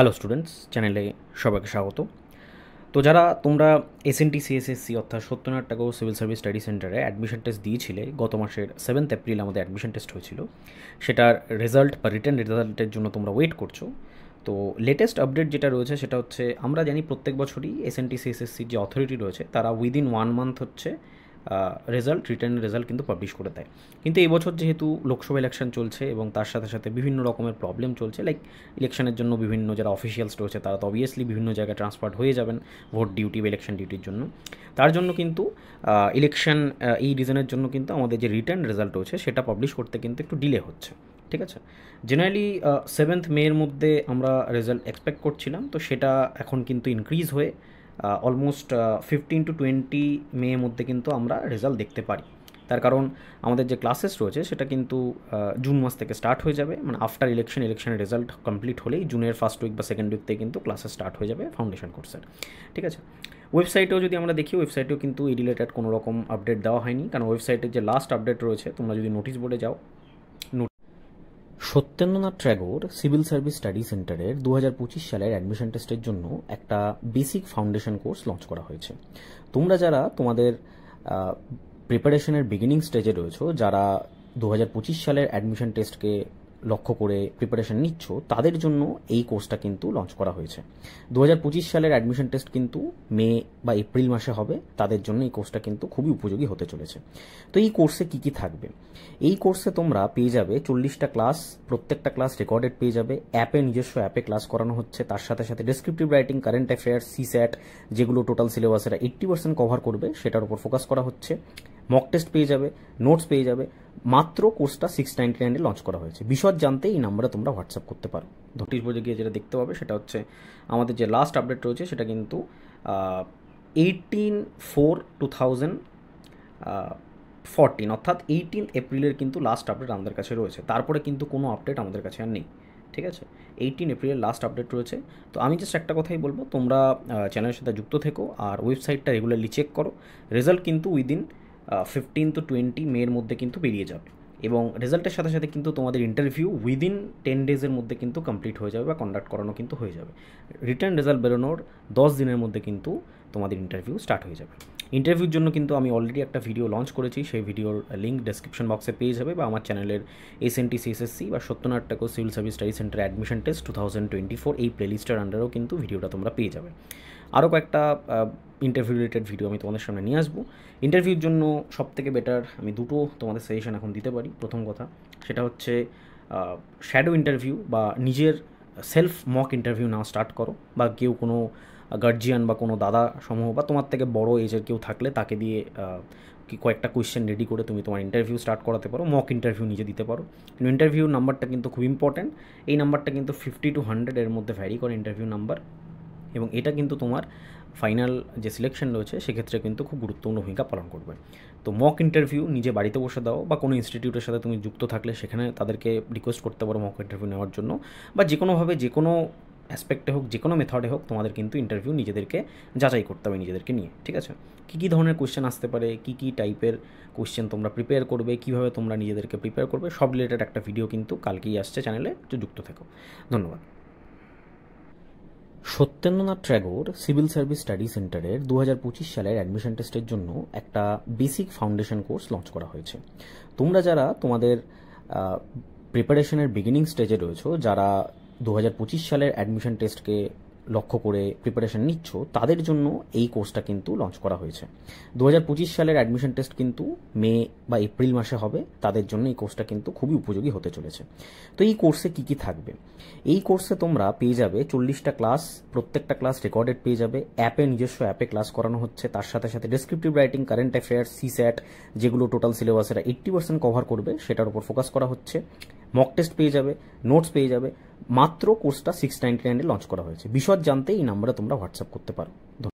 hello students চ্যানেলে সবাইকে স্বাগত তো যারা তোমরা এসএনটি সিএসএসসি অর্থাৎ Satyanath Tagore civil service study সেন্টারে অ্যাডমিশন টেস্ট দিয়েছিলে গত মাসের সেভেন্থ এপ্রিল আমাদের অ্যাডমিশন টেস্ট হয়েছিল সেটার রেজাল্ট বা রিটার্ন রেজাল্টের জন্য তোমরা ওয়েট করছো তো লেটেস্ট আপডেট যেটা রয়েছে সেটা হচ্ছে আমরা জানি প্রত্যেক বছরই এসএনটি সিএসএসসির যে অথরিটি রয়েছে তারা উইদিন ওয়ান মান্থ হচ্ছে রেজাল্ট রিটার্ন রেজাল্ট কিন্তু পাবলিশ করে দেয় কিন্তু এবছর যেহেতু লোকসভা ইলেকশন চলছে এবং তার সাথে সাথে বিভিন্ন রকমের প্রবলেম চলছে লাইক ইলেকশনের জন্য বিভিন্ন যারা অফিসিয়ালস রয়েছে তারা তো অবভিয়াসলি বিভিন্ন জায়গায় ট্রান্সফার হয়ে যাবেন ভোট ডিউটি বা ইলেকশন ডিউটির জন্য তার জন্য কিন্তু ইলেকশন এই রিজনের জন্য কিন্তু আমাদের যে রিটার্ন রেজাল্ট রয়েছে সেটা পাবলিশ করতে কিন্তু একটু ডিলে হচ্ছে ঠিক আছে জেনারেলি সেভেন্থ মেয়ের মধ্যে আমরা রেজাল্ট এক্সপেক্ট করছিলাম তো সেটা এখন কিন্তু ইনক্রিজ হয়ে almost fifteen to twenty May মধ্যে কিন্তু আমরা রেজাল্ট দেখতে পারি তার কারণ আমাদের যে ক্লাসেস রয়েছে সেটা কিন্তু জুন মাস থেকে স্টার্ট হয়ে যাবে মানে আফটার ইলেকশন ইলেকশনের রেজাল্ট কমপ্লিট হলেই জুনের ফার্স্ট উইক বা সেকেন্ড উইক থেকে কিন্তু ক্লাসেস স্টার্ট হয়ে যাবে ফাউন্ডেশন কোর্সের ঠিক আছে ওয়েবসাইটেও যদি আমরা দেখি ওয়েবসাইটেও কিন্তু এই রিলেটেড কোনো রকম আপডেট দেওয়া হয়নি কারণ ওয়েবসাইটের যে লাস্ট আপডেট রয়েছে তোমরা যদি নোটিশ বোর্ডে যাও Satyendranath Tagore civil service study সেন্টারের দু সালের অ্যাডমিশন টেস্টের জন্য একটা বেসিক ফাউন্ডেশন কোর্স লঞ্চ করা হয়েছে তোমরা যারা তোমাদের প্রিপারেশনের বিগিনিং স্টেজে রয়েছে যারা দু সালের অ্যাডমিশন টেস্টকে লক্ষ্য করে প্রিপারেশন নিচ্ছ তাদের জন্য এই কোর্সটা কিন্তু লঞ্চ করা হয়েছে দু সালের অ্যাডমিশন টেস্ট কিন্তু মে বা এপ্রিল মাসে হবে তাদের জন্য এই কোর্সটা কিন্তু খুবই উপযোগী হতে চলেছে তো এই কোর্সে কি কি থাকবে এই কোর্সে তোমরা পেয়ে যাবে চল্লিশটা ক্লাস প্রত্যেকটা ক্লাস রেকর্ডেড পেয়ে যাবে অ্যাপে নিজস্ব অ্যাপে ক্লাস করানো হচ্ছে তার সাথে সাথে descriptive writing current affairs CSAT যেগুলো টোটাল সিলেবাসের এইট্টি পার্সেন্ট কভার করবে সেটার উপর ফোকাস করা হচ্ছে মক টেস্ট পেয়ে যাবে নোটস পেয়ে যাবে মাত্র কোর্সটা সিক্স নাইনটি নাইনে লঞ্চ করা হয়েছে বিশদ জানতে এই নাম্বারে তোমরা হোয়াটসঅ্যাপ করতে পারো ধটির বোঝে গিয়ে যেটা দেখতে পাবে সেটা হচ্ছে আমাদের যে লাস্ট আপডেট রয়েছে সেটা কিন্তু eighteen four two thousand fourteen অর্থাৎ এইটিন এপ্রিলের কিন্তু লাস্ট আপডেট আমাদের কাছে রয়েছে তারপরে কিন্তু কোনো আপডেট আমাদের কাছে আর নেই ঠিক আছে এইটিন এপ্রিলের লাস্ট আপডেট রয়েছে তো আমি জাস্ট একটা কথাই বলবো তোমরা চ্যানেলের সাথে যুক্ত থেকো আর ওয়েবসাইটটা রেগুলারলি চেক করো রেজাল্ট কিন্তু উইদিন ফিফটিন টু টোয়েন্টি মের মধ্যে কিন্তু বেরিয়ে যাবে এবং রেজাল্টের সাথে সাথে কিন্তু তোমাদের ইন্টারভিউ উইদিন টেন ডেজের মধ্যে কিন্তু কমপ্লিট হয়ে যাবে বা কন্ডাক্ট করানো কিন্তু হয়ে যাবে রিটার্ন রেজাল্ট বেরোনোর দশ দিনের মধ্যে কিন্তু তোমাদের ইন্টারভিউ স্টার্ট হয়ে যাবে ইন্টারভিউর জন্য কিন্তু আমি অলরেডি একটা ভিডিও লঞ্চ করেছি সেই ভিডিওর লিঙ্ক ডেসক্রিপশন বক্সে পেয়ে যাবে বা আমার চ্যানেলের এস এন টি সিএসএসসি বা Satyanath Thakur civil service study centre admission test two thousand twenty four এই প্লেলিস্টের আন্ডারেও কিন্তু ভিডিওটা তোমরা পেয়ে যাবে আরও কয়েকটা ইন্টারভিউ রিলেটেড ভিডিও আমি তোমাদের সামনে নিয়ে আসবো ইন্টারভিউর জন্য সব থেকে বেটার আমি দুটো তোমাদের সাজেশন এখন দিতে পারি প্রথম কথা সেটা হচ্ছে শ্যাডো ইন্টারভিউ বা নিজের সেলফ মক ইন্টারভিউ নেওয়া স্টার্ট করো বা কেউ কোনো গার্জিয়ান বা কোনো দাদা সমূহ বা তোমার থেকে বড় এজের কেউ থাকলে তাকে দিয়ে কি কয়েকটা কোয়েশ্চেন রেডি করে তুমি তোমার ইন্টারভিউ স্টার্ট করাতে পারো মক ইন্টারভিউ নিজে দিতে পারো ইন্টারভিউ নাম্বারটা কিন্তু খুব ইম্পর্ট্যান্ট এই নাম্বারটা কিন্তু ফিফটি টু হান্ড্রেড এর মধ্যে ভ্যারি করে ইন্টারভিউ নাম্বার এবং এটা কিন্তু তোমার ফাইনাল যে সিলেকশন রয়েছে সেক্ষেত্রে কিন্তু খুব গুরুত্বপূর্ণ ভূমিকা পালন করবে তো মক ইন্টারভিউ নিজে বাড়িতে বসে দাও বা কোনো ইনস্টিটিউটের সাথে তুমি যুক্ত থাকলে সেখানে তাদেরকে রিকোয়েস্ট করতে পারো মক ইন্টারভিউ নেওয়ার জন্য বা যে কোনোভাবে যে কোনো অ্যাসপেক্টে হোক যে কোনো মেথডে হোক তোমাদের কিন্তু ইন্টারভিউ নিজেদেরকে যাচাই করতে হবে নিজেদেরকে নিয়ে ঠিক আছে কী কী ধরনের কোয়েশ্চেন আসতে পারে কী কী টাইপের কোয়েশ্চেন তোমরা প্রিপেয়ার করবে কীভাবে তোমরা নিজেদেরকে প্রিপেয়ার করবে সব রিলেটেড একটা ভিডিও কিন্তু কালকেই আসছে চ্যানেলে যুক্ত থেকো ধন্যবাদ Satyendranath Tagore civil service study সেন্টারের দু সালের অ্যাডমিশন টেস্টের জন্য একটা বেসিক ফাউন্ডেশন কোর্স লঞ্চ করা হয়েছে তোমরা যারা তোমাদের প্রিপারেশনের বিগিনিং স্টেজে রয়েছে যারা দু সালের অ্যাডমিশন টেস্টকে লক্ষ্য করে প্রিপারেশন নিচ্ছ তাদের জন্য এই কোর্সটা কিন্তু লঞ্চ করা হয়েছে দু সালের অ্যাডমিশন টেস্ট কিন্তু মে বা এপ্রিল মাসে হবে তাদের জন্য এই কোর্সটা কিন্তু খুবই উপযোগী হতে চলেছে তো এই কোর্সে কি কি থাকবে এই কোর্সে তোমরা পেয়ে যাবে চল্লিশটা ক্লাস প্রত্যেকটা ক্লাস রেকর্ডেড পেয়ে যাবে অ্যাপে নিজস্ব অ্যাপে ক্লাস করানো হচ্ছে তার সাথে সাথে descriptive writing current affairs CSAT যেগুলো টোটাল সিলেবাসের এইটটি পার্সেন্ট কভার করবে সেটার উপর ফোকাস করা হচ্ছে মক টেস্ট পেয়ে যাবে নোটস পেয়ে যাবে মাত্র কোর্সটা সিক্স নাইনটি নাইনে লঞ্চ করা হয়েছে বিশদ জানতে এই নাম্বারে তোমরা হোয়াটসঅ্যাপ করতে পারো